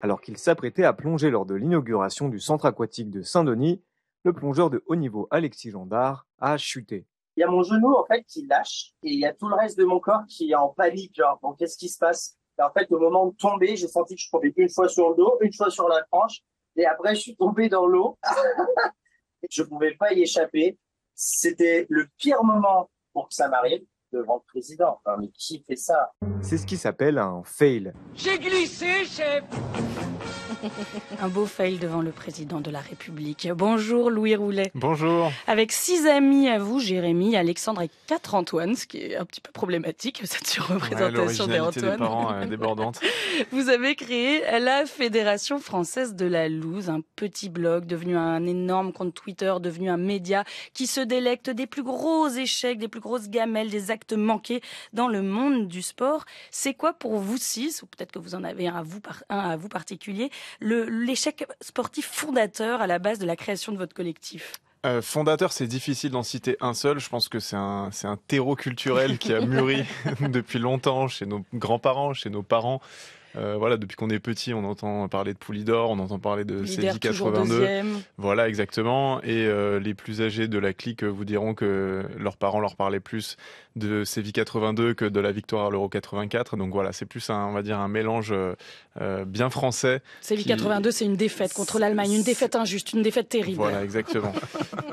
Alors qu'il s'apprêtait à plonger lors de l'inauguration du centre aquatique de Saint-Denis, le plongeur de haut niveau Alexis Gendard a chuté. Il y a mon genou en fait qui lâche et il y a tout le reste de mon corps qui est en panique. Genre, bon, qu'est-ce qui se passe En fait, au moment de tomber, j'ai senti que je tombais une fois sur le dos, une fois sur la tranche et après je suis tombé dans l'eau. je pouvais pas y échapper. C'était le pire moment pour que ça m'arrive devant le président. mais qui fait ça C'est ce qui s'appelle un fail. J'ai glissé, chef un beau fail devant le président de la République. Bonjour Louis Roulet. Bonjour. Avec six amis à vous, Jérémy, Alexandre et quatre Antoine, ce qui est un petit peu problématique, cette surreprésentation des Antoine. Euh, débordante. vous avez créé la Fédération française de la Louse, un petit blog devenu un énorme compte Twitter, devenu un média qui se délecte des plus gros échecs, des plus grosses gamelles, des actes actes manqués dans le monde du sport. C'est quoi pour vous six, ou peut-être que vous en avez un à vous, un à vous particulier, l'échec sportif fondateur à la base de la création de votre collectif euh, fondateur, c'est difficile d'en citer un seul. Je pense que c'est un, c'est un terreau culturel qui a mûri depuis longtemps chez nos grands-parents, chez nos parents, euh, voilà, depuis qu'on est petit, on entend parler de Poulidor, on entend parler de Poulidor, 82. Voilà, exactement. Et euh, les plus âgés de la clique vous diront que leurs parents leur parlaient plus de Séville 82 que de la victoire à l'Euro 84. Donc voilà, c'est plus un, on va dire un mélange euh, bien français. Séville 82, c'est une défaite contre l'Allemagne, une défaite injuste, une défaite terrible. Voilà, exactement.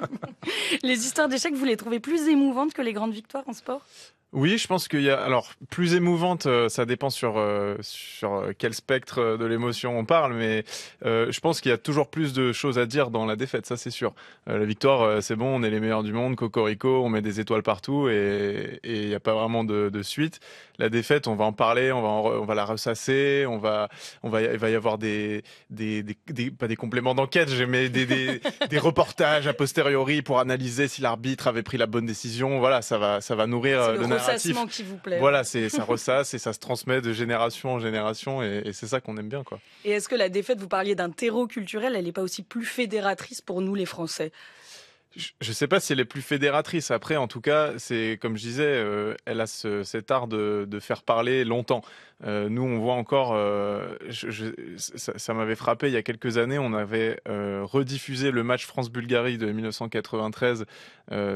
les histoires d'échecs, vous les trouvez plus émouvantes que les grandes victoires en sport oui, je pense qu'il y a alors plus émouvante, euh, ça dépend sur euh, sur euh, quel spectre de l'émotion on parle, mais je pense qu'il y a toujours plus de choses à dire dans la défaite, ça c'est sûr. la victoire, c'est bon, on est les meilleurs du monde, cocorico, on met des étoiles partout et il n'y a pas vraiment de, de, suite. La défaite, on va en parler, on va on va la ressasser, on va on va il va y avoir des des, des, pas des compléments d'enquête, mais des des, des reportages a posteriori pour analyser si l'arbitre avait pris la bonne décision. Voilà, ça va ça va nourrir le, le ressassement qui vous plaît. Voilà, c'est ça ressasse et ça se transmet de génération en génération et, c'est ça qu'on aime bien quoi. Et est-ce que la défaite, vous parliez d'un terreau culturel, elle n'est pas aussi plus fédératrice pour nous les Français je ne sais pas si elle est plus fédératrice. Après, en tout cas, c'est comme je disais, euh, elle a cet art de, faire parler longtemps. Euh, nous, on voit encore. Euh, ça, m'avait frappé il y a quelques années. On avait rediffusé le match France-Bulgarie de 1993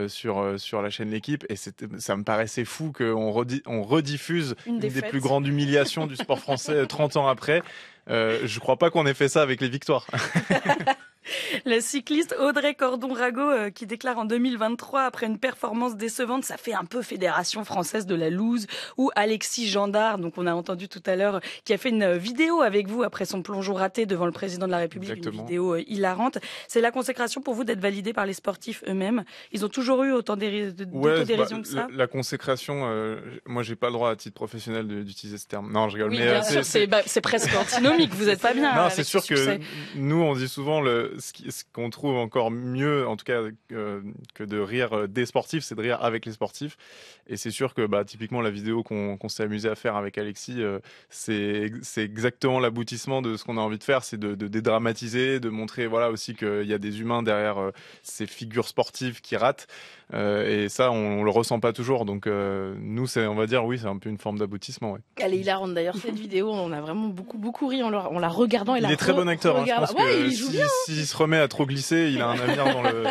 sur sur la chaîne L'équipe, et ça me paraissait fou qu'on on rediffuse une, des plus grandes humiliations du sport français 30 ans après. je ne crois pas qu'on ait fait ça avec les victoires. La cycliste Audrey Cordon-Rago euh, qui déclare en 2023 après une performance décevante, ça fait un peu Fédération française de la loose ou Alexis Gendar, donc on a entendu tout à l'heure, qui a fait une vidéo avec vous après son plongeon raté devant le président de la République, une vidéo euh, hilarante. C'est la consécration pour vous d'être validé par les sportifs eux-mêmes. Ils ont toujours eu autant d'autodérision bah, que ça. La, consécration, euh, moi j'ai pas le droit à titre professionnel d'utiliser ce terme. Non, je rigole. mais bah, c'est presque antinomique. Vous êtes pas bien. c'est sûr que nous on dit souvent le qu'on trouve encore mieux, en tout cas, que de rire euh, des sportifs, c'est de rire avec les sportifs. Et c'est sûr que, bah, typiquement, la vidéo qu'on s'est amusé à faire avec Alexis, euh, c'est exactement l'aboutissement de ce qu'on a envie de faire, c'est de, dédramatiser, de montrer, voilà, aussi qu'il y a des humains derrière euh, ces figures sportives qui ratent. et ça, on, le ressent pas toujours. Donc, nous, on va dire, oui, c'est un peu une forme d'aboutissement. Ouais. Elle est d'ailleurs cette vidéo. On a vraiment beaucoup, beaucoup ri en, la regardant. il est très bon acteur. Hein. je pense que il hein. se remet à trop glissé, il a un avenir dans le.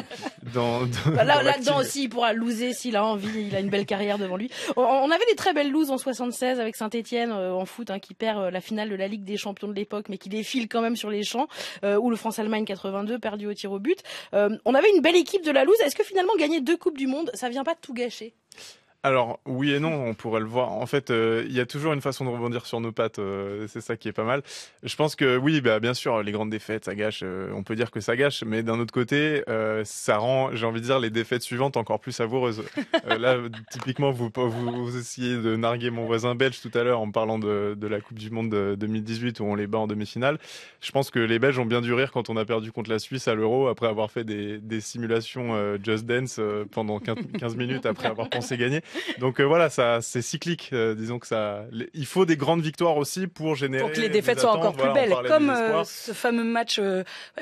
Dans, bah, là, dedans aussi, il pourra loser s'il a envie. Il a une belle carrière devant lui. On avait des très belles loses en 76 avec Saint-Etienne euh, en foot, hein, qui perd euh, la finale de la Ligue des Champions de l'époque, mais qui défile quand même sur les champs, euh, ou le France-Allemagne 82 perdu au tir au but. on avait une belle équipe de la lose. Est-ce que finalement gagner deux coupes du monde, ça vient pas de tout gâcher? Alors oui et non, on pourrait le voir. En fait, euh, il y a toujours une façon de rebondir sur nos pattes. Euh, c'est ça qui est pas mal. Je pense que oui, bah, bien sûr, les grandes défaites, ça gâche. Euh, on peut dire que ça gâche, mais d'un autre côté, ça rend, j'ai envie de dire, les défaites suivantes encore plus savoureuses. là, typiquement, vous, vous, essayez de narguer mon voisin belge tout à l'heure en parlant de, la Coupe du Monde 2018 où on les bat en demi-finale. Je pense que les Belges ont bien dû rire quand on a perdu contre la Suisse à l'Euro après avoir fait des, des simulations Just Dance pendant 15 minutes après avoir pensé gagner. Donc euh, voilà, ça c'est cyclique. Euh, disons que ça, il faut des grandes victoires aussi pour générer. Pour que les défaites soient encore plus belles, comme euh, ce fameux match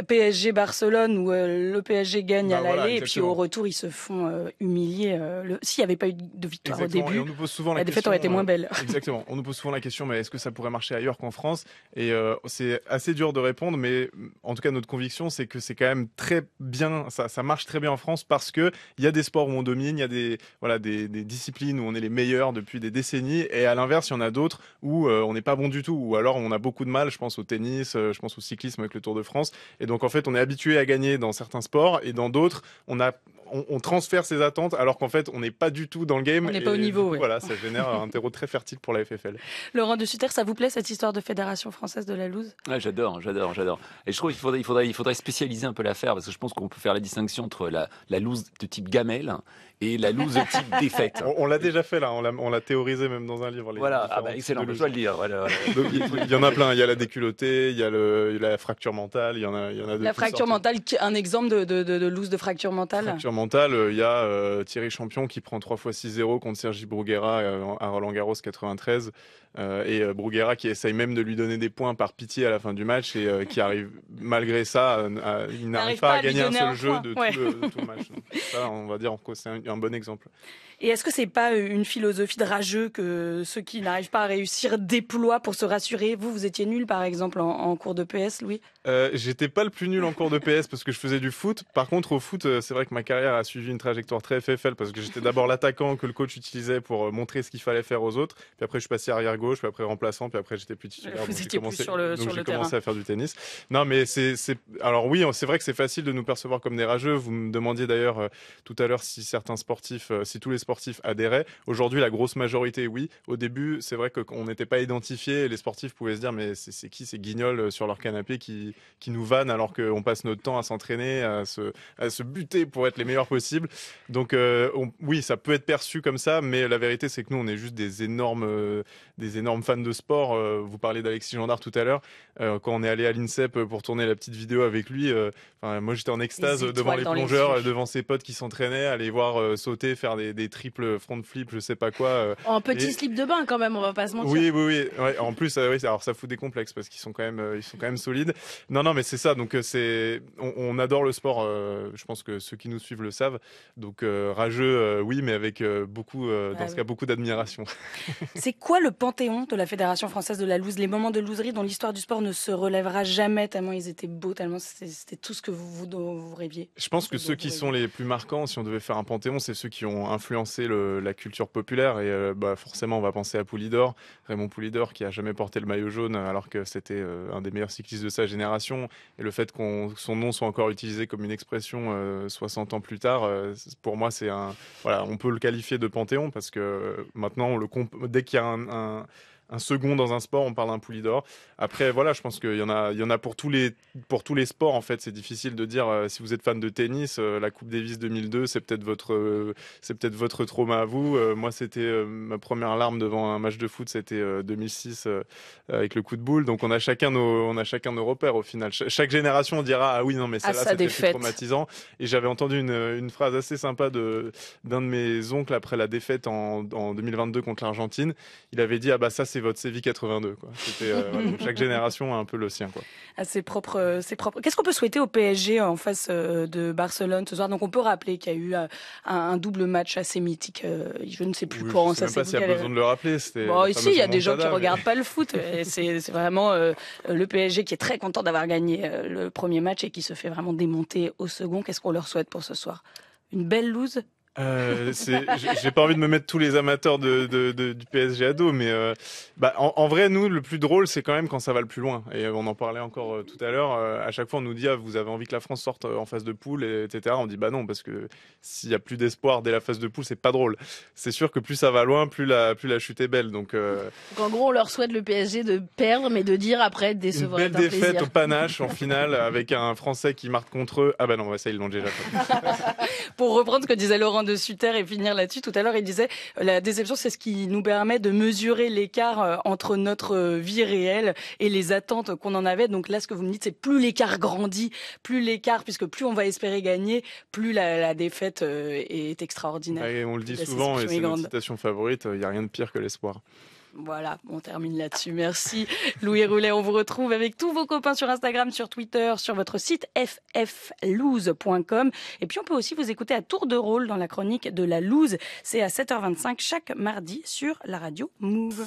PSG Barcelone où le PSG gagne bah à l'aller et puis au retour ils se font humilier. S'il n'y avait pas eu de victoire au début, on souvent la, défaite aurait été moins belle. exactement. On nous pose souvent la question, mais est-ce que ça pourrait marcher ailleurs qu'en France Et c'est assez dur de répondre, mais en tout cas notre conviction c'est que c'est quand même très bien, ça, ça marche très bien en France parce que il y a des sports où on domine, il y a des voilà des disciplines où on est les meilleurs depuis des décennies, et à l'inverse, il y en a d'autres où euh, on n'est pas bon du tout, ou alors on a beaucoup de mal, je pense au tennis, euh, je pense au cyclisme avec le Tour de France, et donc en fait on est habitué à gagner dans certains sports, et dans d'autres, on a on, transfère ses attentes alors qu'en fait on n'est pas du tout dans le game. On n'est pas au niveau. Voilà, ça génère un terreau très fertile pour la FFL. Laurent de Sutter, ça vous plaît cette histoire de fédération française de la loose ah, J'adore, j'adore, j'adore. Et je trouve qu'il faudrait, il faudrait, il faudrait spécialiser un peu l'affaire parce que je pense qu'on peut faire la distinction entre la, la loose de type gamelle et la loose de type défaite. On, l'a déjà fait là, on l'a théorisé même dans un livre. voilà, ah bah, excellent, je dois le dire. Voilà. il y en a plein, il y a la déculottée, il y a la fracture mentale, il y en a, La fracture mentale, un exemple de, de, de, loose de fracture mentale. Euh, il y a euh, Thierry Champion qui prend 3 fois 6-0 contre Sergi Bruguera euh, à Roland Garros 93. et Bruguera qui essaye même de lui donner des points par pitié à la fin du match et qui arrive, malgré ça, il n'arrive pas, à gagner un seul jeu de tout, le, match. on va dire c'est un, bon exemple. Et est-ce que c'est pas une philosophie de rageux que ceux qui n'arrivent pas à réussir déploient pour se rassurer Vous, vous étiez nul par exemple en, cours de PS, Louis J'étais pas le plus nul en cours de PS parce que je faisais du foot. Par contre, au foot, c'est vrai que ma carrière a suivi une trajectoire très FFL parce que j'étais d'abord l'attaquant que le coach utilisait pour euh, montrer ce qu'il fallait faire aux autres. Puis après, je suis passé arrière gauche, puis après remplaçant, puis après, j'étais plus titulaire. donc étiez commencé, sur le, à faire du tennis. Non, mais c'est, alors oui, c'est vrai que c'est facile de nous percevoir comme des rageux. Vous me demandiez d'ailleurs euh, tout à l'heure si certains sportifs, euh, si tous les sportifs adhéraient. Aujourd'hui, la grosse majorité, oui. Au début, c'est vrai qu'on n'était pas identifiés les sportifs pouvaient se dire, mais c'est qui ces guignols sur leur canapé qui, qui nous vannent alors qu'on passe notre temps à s'entraîner, à se, à se buter pour être les meilleurs possible. Donc euh, oui, ça peut être perçu comme ça, mais la vérité c'est que nous on est juste des énormes, euh, des énormes fans de sport. Euh, vous parlez d'Alexis Gendard tout à l'heure. quand on est allé à l'INSEP pour tourner la petite vidéo avec lui, moi j'étais en extase devant les plongeurs, devant ses potes qui s'entraînaient, aller voir sauter, faire des, triples front flip, je sais pas quoi. en petit slip de bain quand même, on va pas se mentir. Oui, oui, oui. en plus, oui, alors ça fout des complexes parce qu'ils sont quand même, ils sont quand même solides. Non, non, mais c'est ça. Donc c'est, on, on, adore le sport. je pense que ceux qui nous suivent le savent. Donc euh, rageux, euh, oui, mais avec euh, beaucoup, ah dans ce cas, beaucoup d'admiration. C'est quoi le panthéon de la Fédération française de la loose Les moments de loserie dont l'histoire du sport ne se relèvera jamais, tellement ils étaient beaux, tellement c'était tout ce que vous, vous, rêviez. Je pense que ceux qui sont les plus marquants, si on devait faire un panthéon, c'est ceux qui ont influencé la culture populaire. Et bah, forcément, on va penser à Poulidor, Raymond Poulidor, qui a jamais porté le maillot jaune, alors que c'était un des meilleurs cyclistes de sa génération. Et le fait qu'on, son nom soit encore utilisé comme une expression 60 ans plus plus tard, euh, pour moi, c'est un. Voilà, on peut le qualifier de Panthéon parce que euh, maintenant, le dès qu'il y a un un second dans un sport, on parle d'un d'or Après, voilà, je pense qu'il y en a, il y en a pour tous les, pour tous les sports en fait. C'est difficile de dire euh, si vous êtes fan de tennis, euh, la Coupe Davis 2002, c'est peut-être votre, euh, c'est peut-être votre trauma à vous. moi, c'était ma première larme devant un match de foot, c'était 2006 avec le coup de boule. Donc on a chacun nos, on a chacun nos repères au final. chaque génération dira ah oui non mais ah, ça là c'était traumatisant. Et j'avais entendu une, phrase assez sympa de d'un de mes oncles après la défaite en, en 2022 contre l'Argentine. Il avait dit ah bah ça c'est c'est votre CV 82. Quoi. Euh, chaque génération a un peu le sien. Quoi. À ah, ses propres, ses euh, propres. Qu'est-ce qu'on peut souhaiter au PSG euh, en face de Barcelone ce soir Donc on peut rappeler qu'il y a eu un, double match assez mythique. Je ne sais plus oui, quand. Je ne sais pas s'il y a besoin de le rappeler. Bon, ici, il y a des gens qui ne regardent pas le foot. C'est vraiment le PSG qui est très content d'avoir gagné le premier match et qui se fait vraiment démonter au second. Qu'est-ce qu'on leur souhaite pour ce soir Une belle lose euh, j'ai pas envie de me mettre tous les amateurs du PSG à dos, mais euh, bah, en, vrai, nous, le plus drôle, c'est quand même quand ça va le plus loin. Et on en parlait encore euh, tout à l'heure. à chaque fois, on nous dit ah, vous avez envie que la France sorte en phase de poule, etc. On dit bah non, parce que s'il y a plus d'espoir dès la phase de poule, c'est pas drôle. C'est sûr que plus ça va loin, plus la, plus la chute est belle. Donc, en gros, on leur souhaite le PSG de perdre, mais de dire après décevoir. Une belle défaite au panache en finale avec un Français qui marque contre eux. Ah bah non, bah, ça ils l'ont déjà. Fait. Pour reprendre ce que disait Laurent de terre et finir là-dessus. Tout à l'heure, il disait euh, la déception, c'est ce qui nous permet de mesurer l'écart euh, entre notre euh, vie réelle et les attentes qu'on en avait. Donc là, ce que vous me dites, c'est plus l'écart grandit, plus l'écart, puisque plus on va espérer gagner, plus la, défaite est extraordinaire. Bah, et on le dit souvent, et c'est notre citation favorite, il n'y a rien de pire que l'espoir. Voilà, on termine là-dessus. Merci Louis Roulet. On vous retrouve avec tous vos copains sur Instagram, sur Twitter, sur votre site fflouze.com. Et puis on peut aussi vous écouter à tour de rôle dans la chronique de la Louze. C'est à 7h25 chaque mardi sur la radio Move.